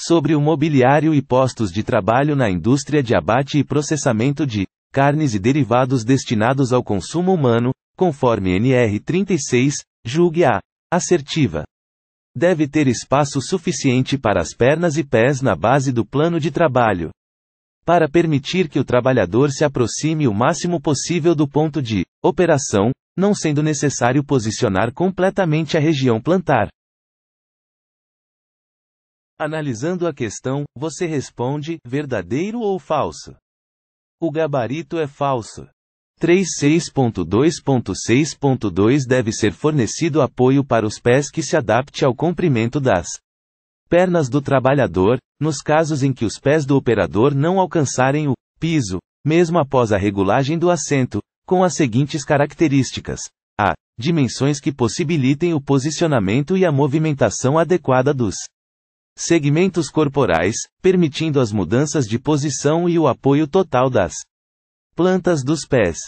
sobre o mobiliário e postos de trabalho na indústria de abate e processamento de carnes e derivados destinados ao consumo humano, conforme NR 36, julgue a assertiva. Deve ter espaço suficiente para as pernas e pés na base do plano de trabalho. Para permitir que o trabalhador se aproxime o máximo possível do ponto de operação, não sendo necessário posicionar completamente a região plantar. Analisando a questão, você responde: verdadeiro ou falso? O gabarito é falso. 36.2.6.2 deve ser fornecido apoio para os pés que se adapte ao comprimento das pernas do trabalhador, nos casos em que os pés do operador não alcançarem o piso, mesmo após a regulagem do assento, com as seguintes características: a. Dimensões que possibilitem o posicionamento e a movimentação adequada dos segmentos corporais, permitindo as mudanças de posição e o apoio total das plantas dos pés.